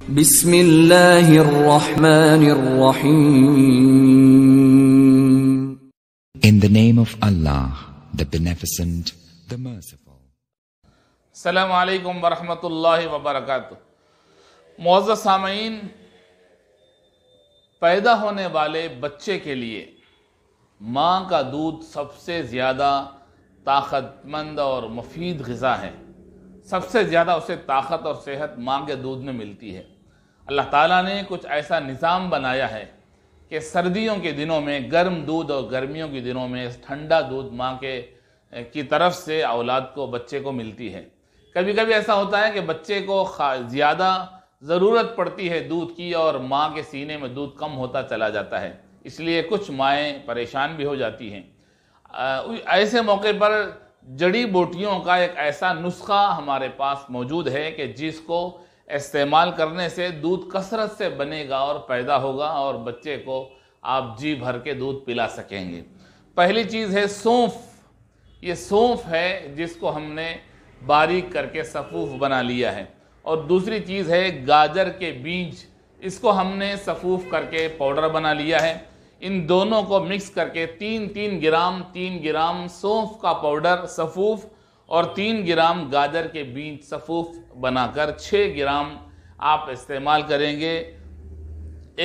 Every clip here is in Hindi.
Bismillahirrahmanirrahim. In the name of Allah, the Beneficent, the Merciful. Assalamu alaikum wa rahmatullahi wa barakatuh. Muaz सामीन पैदा होने वाले बच्चे के लिए माँ का दूध सबसे ज़्यादा ताकतमंद और मुफीद गज़ा है सबसे ज़्यादा उसे ताकत और सेहत माँ के दूध में मिलती है अल्लाह ताला ने कुछ ऐसा निज़ाम बनाया है कि सर्दियों के दिनों में गर्म दूध और गर्मियों के दिनों में ठंडा दूध माँ के की तरफ से औलाद को बच्चे को मिलती है कभी कभी ऐसा होता है कि बच्चे को ज़्यादा ज़रूरत पड़ती है दूध की और माँ के सीने में दूध कम होता चला जाता है इसलिए कुछ माएँ परेशान भी हो जाती हैं ऐसे मौके पर जड़ी बूटियों का एक ऐसा नुस्खा हमारे पास मौजूद है कि जिसको इस्तेमाल करने से दूध कसरत से बनेगा और पैदा होगा और बच्चे को आप जी भर के दूध पिला सकेंगे पहली चीज़ है सौंफ ये सौंफ है जिसको हमने बारीक करके सफूफ बना लिया है और दूसरी चीज़ है गाजर के बीज इसको हमने सफूफ करके पाउडर बना लिया है इन दोनों को मिक्स करके तीन तीन ग्राम तीन ग्राम सौंफ का पाउडर सफ़ूफ और तीन ग्राम गाजर के बीज सफ़ूफ बनाकर छः ग्राम आप इस्तेमाल करेंगे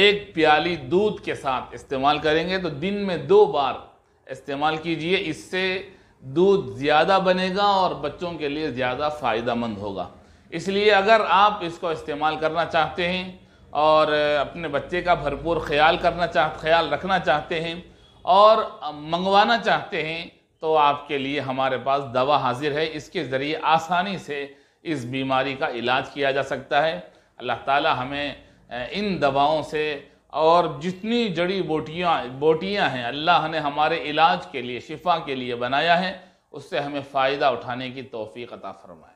एक प्याली दूध के साथ इस्तेमाल करेंगे तो दिन में दो बार इस्तेमाल कीजिए इससे दूध ज़्यादा बनेगा और बच्चों के लिए ज़्यादा फ़ायदा मंद होगा इसलिए अगर आप इसको इस्तेमाल करना चाहते हैं और अपने बच्चे का भरपूर ख्याल करना चाह ख्याल रखना चाहते हैं और मंगवाना चाहते हैं तो आपके लिए हमारे पास दवा हाजिर है इसके ज़रिए आसानी से इस बीमारी का इलाज किया जा सकता है अल्लाह ताला हमें इन दवाओं से और जितनी जड़ी बूटियाँ बोटियाँ हैं अल्लाह ने हमारे इलाज के लिए शिफा के लिए बनाया है उससे हमें फ़ायदा उठाने की तोफ़ी अता फरमाए